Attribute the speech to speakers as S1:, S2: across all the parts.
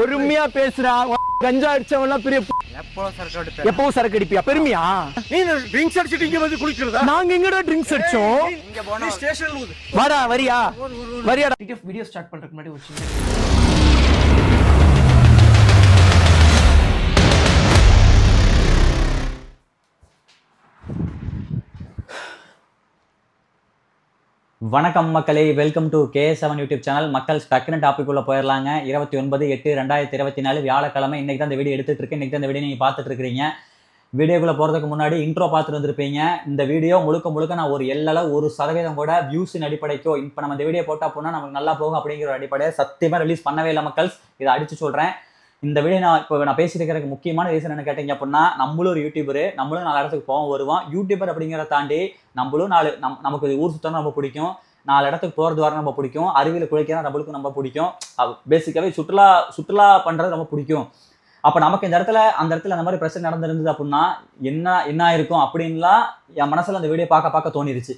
S1: பொறுமையா பேசுறா கஞ்சா அடிச்சவன்லாம் பெரிய எப்பவும் சரக்கு அடிப்பியா பெருமையா நீ ட்ரிங்க்ஸ் அடிச்சுட்டு இங்க வந்து குடிக்கிறதா நாங்க எங்கடா ட்ரிங்க்ஸ் அடிச்சோம் இங்க போனா வரியா வரியாடா வீடியோ ஸ்டார்ட் பண்றதுக்கு முன்னாடி ஒரு வணக்கம் மக்களே welcome to K seven YouTube channel மக்கள் டக்குன்னு டாபிக் உள்ள போயிடலாங்க இருபத்தி ஒன்பது எட்டு ரெண்டாயிரத்தி இருபத்தி நாலு வியாழக்கிழமை இன்றைக்கி தான் இந்த வீடியோ எடுத்துகிட்டு இருக்கு இன்றைக்கி தான் இந்த வீடியோ நீங்கள் பார்த்துட்டு இருக்கிறீங்க வீடியோக்குள்ளே போகிறதுக்கு முன்னாடி இன்ட்ரோ பார்த்துட்டு வந்திருப்பீங்க இந்த வீடியோ முழுக்க முழுக்க நான் ஒரு எல்லாம் ஒரு சதவீதம் கூட வியூஸின் அடிப்படைக்கோ இப்போ நம்ம இந்த வீடியோ போட்டால் போனால் நமக்கு நல்லா போகும் அப்படிங்கிற ஒரு அடிப்படையை சத்தியமாக ரிலீஸ் பண்ணவே இல்லை மக்கள்ஸ் இதை அடித்து சொல்கிறேன் இந்த வீடியோ நான் இப்போ நான் பேசிட்டு முக்கியமான ரீசன் என்ன கேட்டீங்க அப்படின்னா நம்மளும் ஒரு யூடியூபர் நம்மளும் நாலு இடத்துக்கு போவோம் வருவோம் யூடியூபர் அப்படிங்கிறத தாண்டி நம்மளும் நாலு நம் நமக்கு ஊர் சுத்தம் ரொம்ப பிடிக்கும் நாலு இடத்துக்கு போகிறது வர ரொம்ப பிடிக்கும் அருவியில் குளிக்கிறது நம்மளுக்கும் ரொம்ப பிடிக்கும் பேசிக்காகவே சுற்றுலா சுற்றுலா பண்ணுறது ரொம்ப பிடிக்கும் அப்போ நமக்கு இந்த இடத்துல அந்த இடத்துல அந்த மாதிரி பிரச்சனை நடந்திருந்தது அப்படின்னா என்ன என்ன ஆயிருக்கும் அப்படின்லாம் என் மனசில் அந்த வீடியோ பார்க்க பார்க்க தோணிருச்சு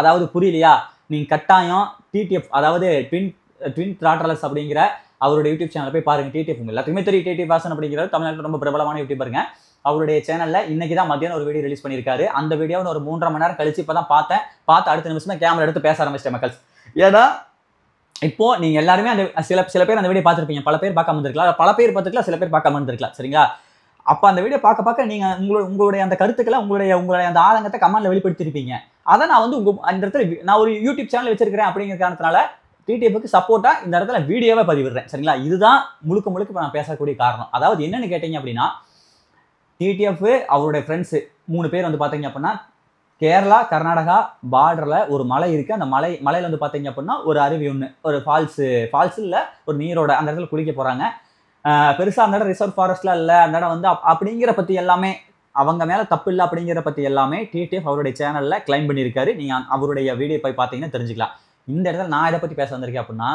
S1: அதாவது புரியலையா நீங்கள் கட்டாயம் டிடிஎஃப் அதாவது ட்வின் ட்வின் ட்ராட்ரலஸ் அப்படிங்கிற அவருடைய யூடியூப் சேனல் போய் பாருங்க டிடிஎஃப் உங்க எல்லாத்துக்குமே தெரியும் டிடிஎஃப் வாசன் அப்படிங்கிறது தமிழ்நாட்டில் ரொம்ப பிரபலமான யூடியூபருங்க அவருடைய சேனலில் இன்னைக்கு தான் மத்தியானம் ஒரு வீடியோ ரிலீஸ் பண்ணியிருக்காரு அந்த வீடியோ ஒரு மூன்றரை மணி நேரம் கழிச்சு இப்போ தான் பார்த்தேன் பார்த்து அடுத்த நிமிஷம் தான் கேமரா எடுத்து பேச ஆரம்பிச்சிட்டேன் மக்கள் ஏன்னா இப்போ நீங்க எல்லாருமே அந்த சில சில பேர் அந்த வீடியோ பார்த்துருப்பீங்க பல பேர் பார்க்காம இருந்திருக்கலாம் பல பேர் பார்த்துக்கலாம் சில பேர் பார்க்காம இருந்திருக்கலாம் சரிங்களா அப்போ அந்த வீடியோ பார்க்க பார்க்க நீங்கள் உங்களோட உங்களுடைய அந்த கருத்துக்களை உங்களுடைய உங்களுடைய அந்த ஆதங்கத்தை கமெண்ட்ல வெளிப்படுத்திருப்பீங்க அதை நான் வந்து உங்க அந்த இடத்துல நான் ஒரு யூடியூப் சேனல் வச்சிருக்கிறேன் அப்படிங்கிற காரணத்தினால டிடிஎஃப்க்கு சப்போர்ட்டாக இந்த இடத்துல வீடியோவை பதிவிடுறேன் சரிங்களா இதுதான் முழுக்க முழுக்க இப்போ நான் பேசக்கூடிய காரணம் அதாவது என்னென்னு கேட்டிங்க அப்படின்னா டிடிஎஃப் அவருடைய ஃப்ரெண்ட்ஸு மூணு பேர் வந்து பார்த்தீங்க அப்படின்னா கேரளா கர்நாடகா பார்டரில் ஒரு மலை இருக்குது அந்த மலை மலையில் வந்து பார்த்தீங்க அப்படின்னா ஒரு அருவி ஒன்று ஒரு ஃபால்ஸு ஃபால்ஸ் இல்லை ஒரு நீரோட அந்த இடத்துல குளிக்க போகிறாங்க பெருசாக அந்த இடம் ரிசர்வ் ஃபாரஸ்ட்லாம் இல்லை அந்த இடம் வந்து அப்படிங்கிற பற்றி எல்லாமே அவங்க மேலே தப்பு இல்லை அப்படிங்கிற பற்றி எல்லாமே டிடிஎஃப் அவருடைய சேனலில் கிளைம் பண்ணியிருக்காரு நீங்கள் அவருடைய வீடியோ போய் பார்த்தீங்கன்னா தெரிஞ்சுக்கலாம் இந்த இடத்துல நான் இதை பற்றி பேச வந்திருக்கேன் அப்படின்னா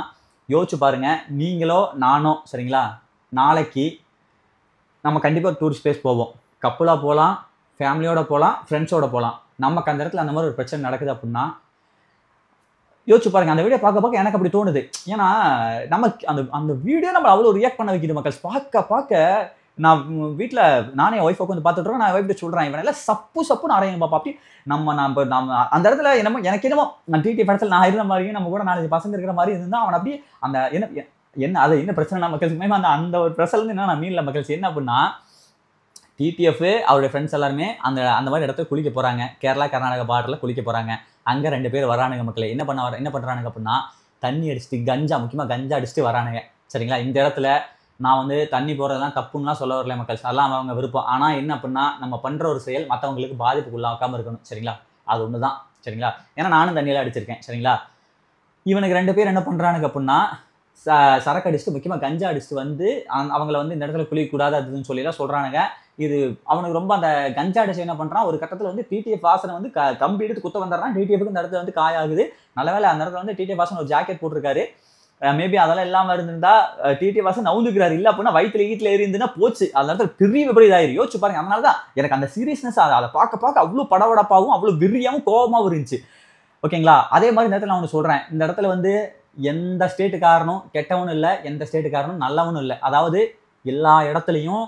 S1: யோசிச்சு பாருங்கள் நீங்களோ நானோ சரிங்களா நாளைக்கு நம்ம கண்டிப்பாக டூரிஸ்ட் பிளேஸ் போவோம் கப்புளாக போகலாம் ஃபேமிலியோட போகலாம் ஃப்ரெண்ட்ஸோட போகலாம் நமக்கு அந்த இடத்துல அந்த மாதிரி ஒரு பிரச்சனை நடக்குது அப்படின்னா யோசிச்சு பாருங்கள் அந்த வீடியோ பார்க்க பார்க்க எனக்கு அப்படி தோணுது ஏன்னா நமக்கு அந்த அந்த வீடியோ நம்ம அவ்வளோ ரியாக்ட் பண்ண வைக்கிது மக்கள் பார்க்க பார்க்க நான் வீட்டில் நானே ஒய்ஃபை வந்து பார்த்துட்டு நான் ஒய்ஃப்ட்டு சொல்கிறேன் இவன் எல்லாம் சப்பு சப்பு நிறைய பாப்பா அப்படி நம்ம நம்ம நம்ம அந்த இடத்துல என்னமோ எனக்கு என்னமோ நான் டிடி படத்தில் நான் இருந்த மாதிரியும் நம்ம கூட நாலஞ்சு பசங்க இருக்கிற மாதிரி இருந்தால் அவன் அப்படியே அந்த என்ன என்ன அது என்ன நான் மக்கள் மேம் அந்த அந்த ஒரு பிரச்சனை என்ன நான் மீனில் மக்கள் என்ன அப்படின்னா டிடிஎஃப் அவருடைய ஃப்ரெண்ட்ஸ் எல்லாருமே அந்த அந்த மாதிரி இடத்துல குளிக்க போகிறாங்க கேரளா கர்நாடகா பார்டரில் குளிக்க போகிறாங்க அங்கே ரெண்டு பேர் வரானுங்க மக்களே என்ன பண்ண வர என்ன பண்ணுறானுங்க அப்படின்னா தண்ணி அடிச்சுட்டு கஞ்சா முக்கியமாக கஞ்சா அடிச்சுட்டு வரானுங்க சரிங்களா இந்த இடத்துல நான் வந்து தண்ணி போகிறதெல்லாம் தப்புன்னா சொல்ல வரல மக்கள் அதெல்லாம் அவங்க விருப்பம் ஆனால் என்ன அப்படின்னா நம்ம பண்ணுற ஒரு செயல் மற்றவங்களுக்கு பாதிப்புக்குள்ளாக்காமல் இருக்கணும் சரிங்களா அது ஒன்று தான் சரிங்களா ஏன்னா நானும் தண்ணியெல்லாம் அடிச்சிருக்கேன் சரிங்களா இவனுக்கு ரெண்டு பேர் என்ன பண்ணுறானுங்க அப்படின்னா ச சரக்கு அடிச்சுட்டு முக்கியமாக கஞ்சா அடிச்சுட்டு வந்து அவங்கள வந்து இந்த இடத்துல குளிக்கக்கூடாது அதுன்னு சொல்லிலாம் சொல்கிறானுங்க இது அவனுக்கு ரொம்ப அந்த கஞ்சா அடிச்சு என்ன பண்ணுறான் ஒரு கட்டத்தில் வந்து டிடிஎஃப் வாசனை வந்து க கம்பி எடுத்து குத்த வந்துடுறான் டிடிஎஃப்க்கு இந்த இடத்துல வந்து காயாகுது நல்ல வேலை அந்த இடத்துல வந்து டிடிஎஃப் வாசன் ஒரு ஜாக்கெட் போட்டிருக்காரு மேபி uh, அதெல்லாம் இல்லாமல் இருந்திருந்தா டிடி uh, வாசன் நவுந்துக்கிறாரு இல்லை அப்படின்னா வயிற்றுல வீட்டில் எரிந்துன்னா போச்சு அந்த இடத்துல பெரிய விபரீதம் யோசிச்சு பாருங்க அதனால தான் எனக்கு அந்த சீரியஸ்னஸ் அதை பார்க்க பார்க்க அவ்வளோ படவடப்பாகவும் அவ்வளோ விரியாவும் கோபமாகவும் இருந்துச்சு ஓகேங்களா அதே மாதிரி நேரத்தில் நான் ஒன்று சொல்கிறேன் இந்த இடத்துல வந்து எந்த ஸ்டேட்டு காரணம் கெட்டவனும் இல்லை எந்த ஸ்டேட்டு காரணம் நல்லவனும் இல்லை அதாவது எல்லா இடத்துலையும்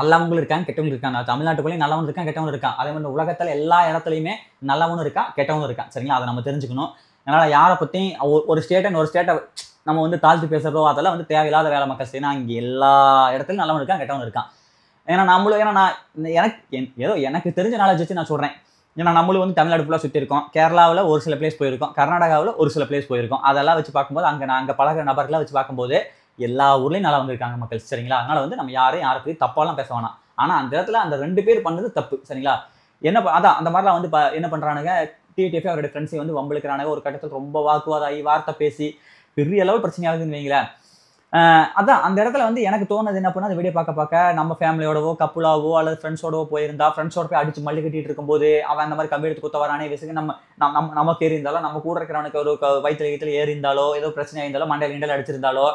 S1: நல்லவங்களும் இருக்காங்க கெட்டவங்க இருக்காங்க தமிழ்நாட்டுக்குள்ளேயும் நல்லவனும் இருக்கான் கெட்டவனும் இருக்கான் அதே மாதிரி உலகத்தில் எல்லா இடத்துலையுமே நல்லவனும் இருக்கான் கெட்டவனும் இருக்கான் சரிங்களா அதை நம்ம தெரிஞ்சுக்கணும் அதனால் யாரை பற்றியும் ஒரு ஸ்டேட்டை ஒரு ஸ்டேட்டை நம்ம வந்து தாழ்த்து பேசுகிறதோ அதெல்லாம் வந்து தேவையில்லாத வேலை மக்கள் செய்யணும் அங்கே எல்லா இடத்துலையும் நல்லவன் இருக்கான் கெட்டவன் இருக்கான் ஏன்னா நம்மளும் ஏன்னா நான் எனக்கு ஏதோ எனக்கு தெரிஞ்ச நாலேஜ் வச்சு நான் சொல்கிறேன் ஏன்னா நம்மளும் வந்து தமிழ்நாடு ஃபுல்லாக சுற்றிருக்கோம் கேரளாவில் ஒரு சில பிளேஸ் போயிருக்கோம் கர்நாடகாவில் ஒரு சில பிளேஸ் போயிருக்கோம் அதெல்லாம் வச்சு பார்க்கும்போது அங்கே நான் அங்கே பழகிற நபர்களாக வச்சு பார்க்கும்போது எல்லா ஊர்லேயும் நல்லா வந்திருக்காங்க மக்கள் சரிங்களா அதனால் வந்து நம்ம யாரையும் யாரை பற்றி தப்பாலாம் பேச வேணாம் ஆனால் அந்த இடத்துல அந்த ரெண்டு பேர் பண்ணது தப்பு சரிங்களா என்ன அதான் அந்த மாதிரிலாம் வந்து என்ன பண்ணுறானுங்க டிடிஎஃப் அவருடைய ஃப்ரெண்ட்ஸை வந்து வம்பளுக்கிறானாங்க ஒரு கட்டத்தில் ரொம்ப வாக்குவாதம் ஆகி வார்த்தை பேசி பெரிய அளவு பிரச்சனையாகுதுன்னு வைங்களேன் அதான் அந்த இடத்துல வந்து எனக்கு தோணுது என்ன பண்ணால் அந்த வீடியோ பார்க்க பார்க்க நம்ம ஃபேமிலியோடவோ கப்புளாவோ அல்லது ஃப்ரெண்ட்ஸோடவோ போயிருந்தா ஃப்ரெண்ட்ஸோட போய் அடிச்சு மல்லி கட்டிட்டு இருக்கும்போது அவன் அந்த மாதிரி கம்பி எடுத்து குத்த வரானே விசுக்கு நம்ம நம்ம நமக்கு ஏறிந்தாலோ நம்ம கூட இருக்கிறவனுக்கு ஒரு வயிற்று வயிற்றுல ஏறி ஏறிந்தாலோ ஏதோ பிரச்சனை இருந்தாலோ மண்டல இண்டல் அடிச்சிருந்தாலோ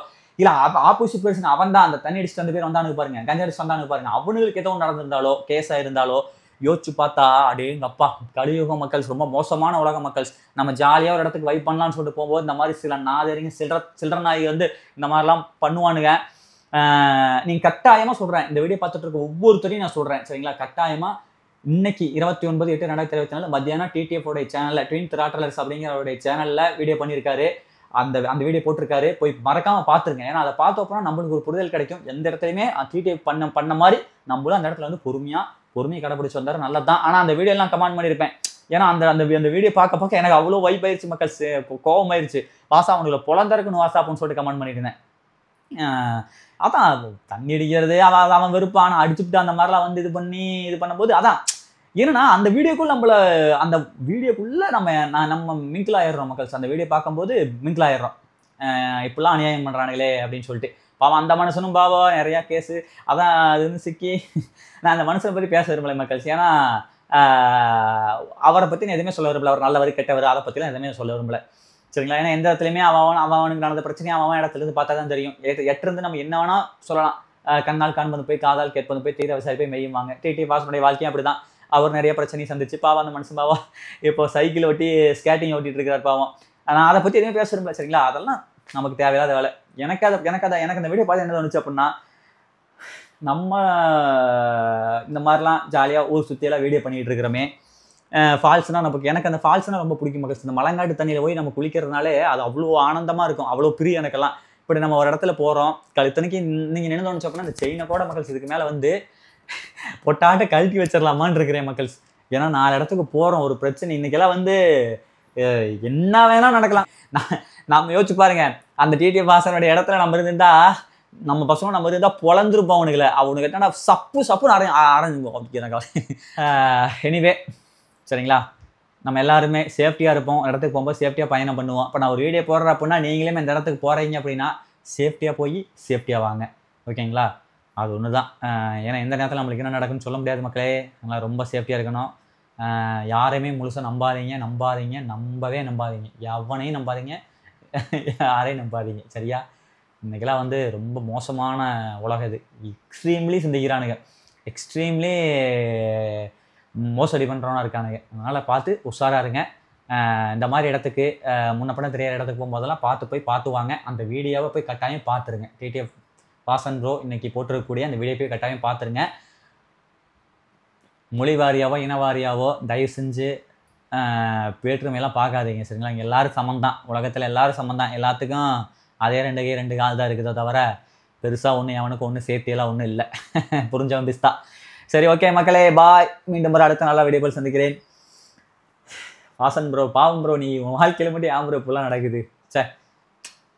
S1: இல்லை ஆப்போசிட் பர்சன் அவன் தான் அந்த தண்ணி அடிச்சுட்டு வந்து பேர் வந்தானு பாருங்க கஞ்சா அடிச்சு வந்தானு பாருங்க அவனுக்கு எதோ நடந்திருந்தாலோ கேஸாக இருந்தாலோ யோசிச்சு பார்த்தா அடே எங்கப்பா கலியுக மக்கள்ஸ் ரொம்ப மோசமான உலக மக்கள்ஸ் நம்ம ஜாலியாக ஒரு இடத்துக்கு வைப் பண்ணலான்னு சொல்லிட்டு போகும்போது இந்த மாதிரி சில நாதரிங்க சில்லற சில்லற நாய் வந்து இந்த மாதிரிலாம் பண்ணுவானுங்க நீங்கள் கட்டாயமாக சொல்கிறேன் இந்த வீடியோ பார்த்துட்டு இருக்க ஒவ்வொருத்தரையும் நான் சொல்கிறேன் சரிங்களா கட்டாயமாக இன்னைக்கு இருபத்தி ஒன்பது எட்டு ரெண்டாயிரத்தி இருபத்தி நாலு மத்தியானம் உடைய சேனலில் ட்வின் திராட்டலர்ஸ் அப்படிங்கிறவருடைய சேனலில் வீடியோ பண்ணியிருக்காரு அந்த அந்த வீடியோ போட்டிருக்காரு போய் மறக்காமல் பார்த்துருங்க ஏன்னா அதை பார்த்தோப்போனா நம்மளுக்கு ஒரு புரிதல் கிடைக்கும் எந்த இடத்துலையுமே டிடிஎஃப் பண்ண பண்ண மாதிரி நம்மளும் அந்த இடத்துல வந்து பொறுமையாக பொறுமையை கடைபிடிச்சி வந்தார் நல்லது தான் ஆனால் அந்த வீடியோலாம் கமெண்ட் பண்ணியிருப்பேன் ஏன்னா அந்த அந்த அந்த வீடியோ பார்க்க பார்க்க எனக்கு அவ்வளோ வைப் ஆயிடுச்சு மக்கள் கோவம் ஆயிடுச்சு வாசா அவனுக்குள்ள பொலந்தருக்குன்னு வாசா அப்படின்னு சொல்லிட்டு கமெண்ட் பண்ணியிருந்தேன் அதான் தண்ணி அடிக்கிறது அவன் அவன் வெறுப்பான் அடிச்சுட்டு அந்த மாதிரிலாம் வந்து இது பண்ணி இது பண்ணும்போது அதான் ஏன்னா அந்த வீடியோக்குள்ள நம்மள அந்த வீடியோக்குள்ள நம்ம நான் நம்ம மிங்கிள் ஆயிடுறோம் மக்கள்ஸ் அந்த வீடியோ பார்க்கும்போது மிங்கிள் ஆயிடுறோம் இப்படிலாம் அநியாயம் பண்ணுறானுங்களே அப்படின்னு சொல்லிட்டு பாவம் அந்த மனுஷனும் பாவம் நிறையா கேஸு அதான் அது வந்து சிக்கி நான் அந்த மனுஷனை பற்றி பேச விரும்பலை மக்கள்ஸ் ஏன்னா அவரை பற்றி நான் எதுவுமே சொல்ல விரும்பல அவர் நல்லவர் கெட்டவர் அதை பற்றிலாம் எதுவுமே சொல்ல விரும்பல சரிங்களா ஏன்னா எந்த இடத்துலையுமே அவன் அவன் அவனுக்கு நடந்த பிரச்சனையும் அவன் இடத்துலேருந்து பார்த்தா தான் தெரியும் எட்டு எட்டிருந்து நம்ம என்ன வேணால் சொல்லலாம் கண்ணால் காண்பது போய் காதால் கேட்பது போய் தீர விசாரி போய் மெய்யுவாங்க டிடி பாசனுடைய வாழ்க்கையும் அப்படி தான் அவர் நிறைய பிரச்சனையும் சந்திச்சு பாவம் அந்த மனுஷன் பாவம் இப்போ சைக்கிள் ஓட்டி ஸ்கேட்டிங் ஓட்டிகிட்டு இருக்கிறார் பாவம் ஆனால் அதை பற்றி எதுவுமே பேச விரும்பல சரிங்களா அதெல்லாம் நமக்கு தேவையில்லாத வேலை எனக்கு அதை எனக்கு அதை எனக்கு அந்த வீடியோ பார்த்து என்ன தோணுச்சு அப்படின்னா நம்ம இந்த மாதிரிலாம் ஜாலியாக ஊர் சுற்றியெல்லாம் வீடியோ பண்ணிகிட்டு இருக்கிறோமே ஃபால்ஸ்னால் நமக்கு எனக்கு அந்த ஃபால்ஸ்னால் ரொம்ப பிடிக்கும் மக்கள் இந்த மலங்காட்டு தண்ணியில் போய் நம்ம குளிக்கிறதுனாலே அது அவ்வளோ ஆனந்தமாக இருக்கும் அவ்வளோ பிரிய எனக்கெல்லாம் இப்படி நம்ம ஒரு இடத்துல போகிறோம் கழுத்தனைக்கு நீங்கள் என்ன தோணுச்சு அப்படின்னா அந்த செயினை கூட மக்கள்ஸ் இதுக்கு மேலே வந்து பொட்டாட்ட கழட்டி வச்சிடலாமான்னு இருக்கிறேன் மக்கள்ஸ் ஏன்னா நாலு இடத்துக்கு போகிறோம் ஒரு பிரச்சனை இன்றைக்கெல்லாம் வந்து என்ன வேணால் நடக்கலாம் நான் நாம் யோசிச்சு பாருங்கள் அந்த டிடி பாசனோட இடத்துல நம்ம இருந்தால் நம்ம பசங்க நம்ம இருந்தால் பொழந்துருப்போம் அவனுங்கள அவனுக்கு என்னன்னா சப்பு சப்புன்னு அரை அரைஞ்சிருப்போம் அப்படிங்கிறக்காக எனிவே சரிங்களா நம்ம எல்லாருமே சேஃப்டியாக இருப்போம் இடத்துக்கு போகும்போது சேஃப்டியாக பயணம் பண்ணுவோம் இப்போ நான் ஒரு வீடியோ போடுற அப்படின்னா நீங்களே இந்த இடத்துக்கு போகிறீங்க அப்படின்னா சேஃப்டியாக போய் சேஃப்டியாக வாங்க ஓகேங்களா அது ஒன்று தான் ஏன்னா எந்த நேரத்தில் நம்மளுக்கு என்ன நடக்குன்னு சொல்ல முடியாது மக்களே அதனால் ரொம்ப சேஃப்டியாக இருக்கணும் யாரையுமே முழுசாக நம்பாதீங்க நம்பாதீங்க நம்பவே நம்பாதீங்க எவனையும் நம்பாதீங்க யாரையும் நம்பாதீங்க சரியா இன்றைக்கெல்லாம் வந்து ரொம்ப மோசமான உலகம் இது எக்ஸ்ட்ரீம்லி சிந்திக்கிறானுங்க எக்ஸ்ட்ரீம்லி மோசடி பண்ணுறவனா இருக்கானுங்க அதனால் பார்த்து உஷாராக இருங்க இந்த மாதிரி இடத்துக்கு முன்னப்பட தெரியாத இடத்துக்கு போகும்போதெல்லாம் பார்த்து போய் பார்த்து வாங்க அந்த வீடியோவை போய் கட்டாயம் பார்த்துருங்க டிடிஎஃப் பாசன் ரோ இன்றைக்கி போட்டிருக்கக்கூடிய அந்த வீடியோ போய் கட்டாயம் பார்த்துருங்க மொழி வாரியாவோ இனவாரியாவோ தயவு செஞ்சு வேற்றுமையெல்லாம் பார்க்காதீங்க சரிங்களா இங்கே எல்லோரும் சம்மந்தான் உலகத்தில் எல்லோரும் சம்மந்தான் எல்லாத்துக்கும் அதே ரெண்டு கை ரெண்டு கால் தான் இருக்குதோ தவிர பெருசாக ஒன்று எவனுக்கு ஒன்றும் சேர்த்தியெல்லாம் ஒன்றும் இல்லை புரிஞ்சவன் பிஸ்தா சரி ஓகே மக்களே பாய் மீண்டும் ஒரு அடுத்த வீடியோ போல் சந்திக்கிறேன் வாசன் ப்ரோ பாவம் ப்ரோ நீ வாழ்க்கையில் மட்டும் ஏன் ப்ரோ இப்பெல்லாம் நடக்குது சே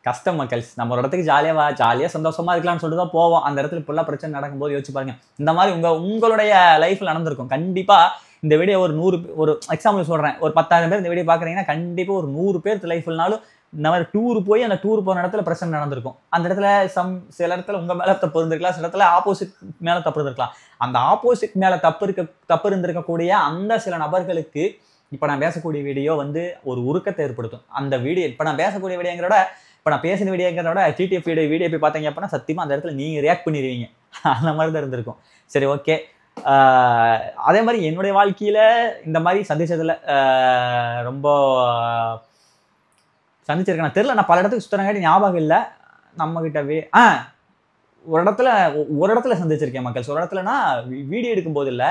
S1: கஷ்டம் மக்கள்ஸ் நம்ம ஒரு இடத்துக்கு ஜாலியாக வா ஜாலியாக சந்தோஷமாக இருக்கலாம்னு சொல்லிட்டு தான் போவோம் அந்த இடத்துல இப்பெல்லாம் பிரச்சனை நடக்கும்போது யோசிச்சு பாருங்கள் இந்த மாதிரி உங்கள் உங்களுடைய லைஃப்பில் நடந்திருக்கும் கண்டிப்பாக இந்த வீடியோ ஒரு நூறு ஒரு எக்ஸாம்பிள் சொல்கிறேன் ஒரு பத்தாயிரம் பேர் இந்த வீடியோ பார்க்குறீங்கன்னா கண்டிப்பாக ஒரு நூறு பேர் லைஃப்னாலும் இந்த மாதிரி டூர் போய் அந்த டூர் போன இடத்துல பிரச்சனை நடந்திருக்கும் அந்த இடத்துல சம் சில இடத்துல உங்கள் மேலே தப்பு இருந்திருக்கலாம் சில இடத்துல ஆப்போசிட் மேலே தப்பு இருந்திருக்கலாம் அந்த ஆப்போசிட் மேலே தப்பு இருக்க தப்பு இருந்திருக்கக்கூடிய அந்த சில நபர்களுக்கு இப்போ நான் பேசக்கூடிய வீடியோ வந்து ஒரு உருக்கத்தை ஏற்படுத்தும் அந்த வீடியோ இப்போ நான் பேசக்கூடிய வீடியோங்கிறோட இப்போ நான் பேசின விட டிடிஎஃப் வீடியோ வீடியோ போய் பார்த்தீங்க அப்படின்னா சத்தியமாக அந்த இடத்துல நீங்கள் ரியாக்ட் பண்ணிடுவீங்க அந்த மாதிரி தான் இருந்திருக்கும் சரி ஓகே அதே மாதிரி என்னுடைய வாழ்க்கையில் இந்த மாதிரி சந்தித்ததில் ரொம்ப சந்திச்சிருக்கேன் தெரில நான் பல இடத்துக்கு சுற்றுறங்காட்டி ஞாபகம் இல்லை நம்மக்கிட்டவே ஆ ஒரு இடத்துல ஒரு இடத்துல சந்திச்சிருக்கேன் மக்கள் ஒரு இடத்துலனா வீடியோ எடுக்கும்போது இல்லை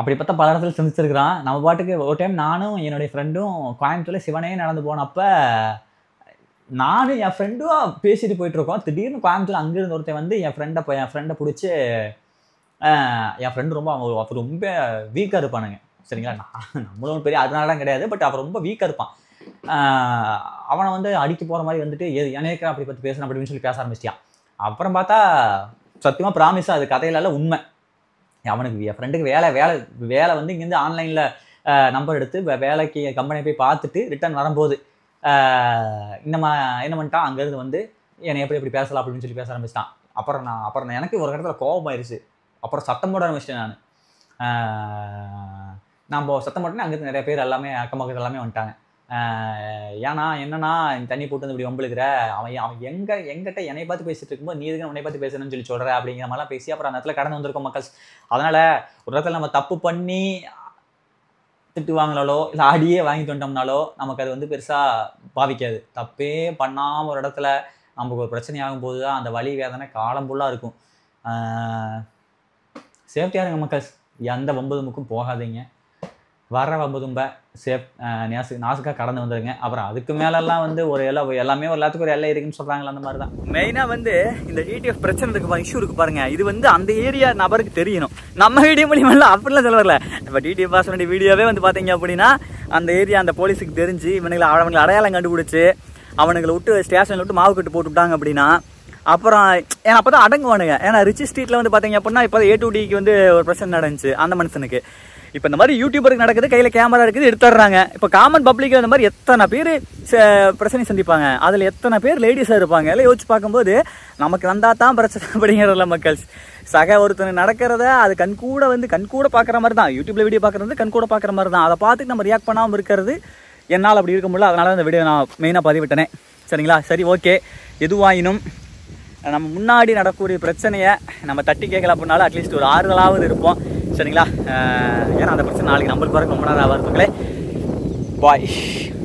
S1: அப்படி பார்த்தா பல இடத்துல சந்திச்சிருக்கிறான் நம்ம பாட்டுக்கு ஒரு டைம் நானும் என்னுடைய ஃப்ரெண்டும் கோயம்புத்தூரில் சிவனே நடந்து போனப்போ நானும் என் ஃப்ரெண்டும் பேசிட்டு போயிட்டுருக்கோம் திடீர்னு கோயம்புத்தூர் அங்கேருந்து ஒருத்தன் வந்து என் ஃப்ரெண்டை என் ஃப்ரெண்டை பிடிச்சி என் ஃப்ரெண்டு ரொம்ப அவங்க அவர் ரொம்ப வீக்காக இருப்பானுங்க சரிங்களா நான் நம்மளும் பெரிய அதனாலலாம் கிடையாது பட் அவர் ரொம்ப வீக்காக இருப்பான் அவனை வந்து அடிக்க போகிற மாதிரி வந்துட்டு எது எனக்கு அப்படி பற்றி பேசணும் அப்படின்னு சொல்லி பேச ஆரம்பிச்சிட்டான் அப்புறம் பார்த்தா சத்தியமாக ப்ராமிஸாக அது கதையிலால உண்மை அவனுக்கு என் ஃப்ரெண்டுக்கு வேலை வேலை வேலை வந்து இங்கேருந்து ஆன்லைனில் நம்பர் எடுத்து வேலைக்கு கம்பெனியை போய் பார்த்துட்டு ரிட்டர்ன் வரும்போது மா என்ன பண்ணிட்டான் அங்கேருந்து வந்து என்னை எப்படி எப்படி பேசலாம் அப்படின்னு சொல்லி பேச ஆரம்பிச்சிட்டான் அப்புறம் நான் அப்புறம் எனக்கு ஒரு இடத்துல கோபம் ஆயிடுச்சு அப்புறம் சத்தம் போட ஆரம்பிச்சிட்டேன் நான் நம்ம சத்தம் போட்டேன் அங்கேருந்து நிறைய பேர் எல்லாமே அக்கம் பக்கத்து எல்லாமே வந்துட்டாங்க ஏன்னா என்னன்னா தண்ணி போட்டு வந்து இப்படி வம்பிழுக்கிற அவன் அவன் எங்கே எங்கிட்ட என்னை பார்த்து பேசிட்டு இருக்கும்போது நீ உன்னை பார்த்து பேசணும்னு சொல்லி சொல்கிறேன் அப்படிங்கிற மாதிரிலாம் பேசி அப்புறம் அந்த இடத்துல கடந்து வந்திருக்கோம் மக்கள் அதனால் ஒரு இடத்துல நம்ம தப்பு பண்ணி திட்டு வாங்கினாலோ இல்லை அடியே வாங்கி தோண்டோம்னாலோ நமக்கு அது வந்து பெருசாக பாவிக்காது தப்பே பண்ணாமல் ஒரு இடத்துல நமக்கு ஒரு பிரச்சனையாகும் ஆகும்போது தான் அந்த வழி வேதனை காலம் ஃபுல்லாக இருக்கும் சேஃப்டியாக இருங்க மக்கள் எந்த தும்புக்கும் போகாதீங்க வர வம்பதும்ப சேஃப் நேசு நாசுக்காக கடந்து வந்துடுங்க அப்புறம் அதுக்கு மேலெல்லாம் வந்து ஒரு எல்லாம் எல்லாமே ஒரு எல்லாத்துக்கும் ஒரு எல்லாம் இருக்குன்னு சொல்கிறாங்களா அந்த மாதிரி தான் மெயினாக வந்து இந்த டிடிஎஃப் e பிரச்சனை இருக்கு பாருங்க இஷ்யூ இருக்குது பாருங்கள் இது வந்து அந்த ஏரியா நபருக்கு தெரியணும் நம்ம வீடியோ மூலியமெல்லாம் அப்படிலாம் சொல்ல வரல இப்போ டிடிஎஃப் பாஸ் வேண்டிய வீடியோவே வந்து பார்த்தீங்க அப்படின்னா அந்த ஏரியா அந்த போலீஸுக்கு தெரிஞ்சு இவனுங்களை அவனுங்களை அடையாளம் கண்டுபிடிச்சி அவனுங்களை விட்டு ஸ்டேஷனில் விட்டு மாவு கட்டு போட்டு விட்டாங்க அப்படின்னா அப்புறம் ஏன்னா அப்போ தான் அடங்குவானுங்க ஏன்னா ரிச்சி ஸ்ட்ரீட்டில் வந்து பார்த்தீங்க அப்படின்னா இப்போ ஏ டூ டிக்கு வந்து ஒரு பிரச்சனை நடந்துச்சு அந்த மனுஷனுக்கு இப்போ இந்த மாதிரி யூடியூபருக்கு நடக்குது கையில் கேமரா இருக்குது எடுத்துடுறாங்க இப்போ காமன் பப்ளிக் அந்த மாதிரி எத்தனை பேர் பிரச்சனை சந்திப்பாங்க அதில் எத்தனை பேர் லேடிஸாக இருப்பாங்க எல்லாம் யோசிச்சு பார்க்கும்போது நமக்கு வந்தால் தான் பிரச்சனை அப்படிங்கிறதுல மக்கள் சக ஒருத்தனை நடக்கிறத அது கண் கூட வந்து கண் கூட பார்க்குற மாதிரி தான் யூடியூப்பில் வீடியோ பார்க்குறது கண் கூட பார்க்குற மாதிரி தான் அதை பார்த்துட்டு நம்ம ரியாக்ட் பண்ணாமல் இருக்கிறது என்னால் அப்படி இருக்க முடியல அதனால அந்த வீடியோ நான் மெயினாக பதிவிட்டனே சரிங்களா சரி ஓகே எதுவாயினும் நம்ம முன்னாடி நடக்கக்கூடிய பிரச்சனையை நம்ம தட்டி கேட்கல அப்படின்னாலும் அட்லீஸ்ட் ஒரு ஆறுதலாவது இருப்போம் சரிங்களா ஏன்னா அந்த பிரச்சனை நாளைக்கு நம்மளுக்கு வரைக்கும் ரொம்ப நேரம் ஆகிறதுக்குள்ளே பாய்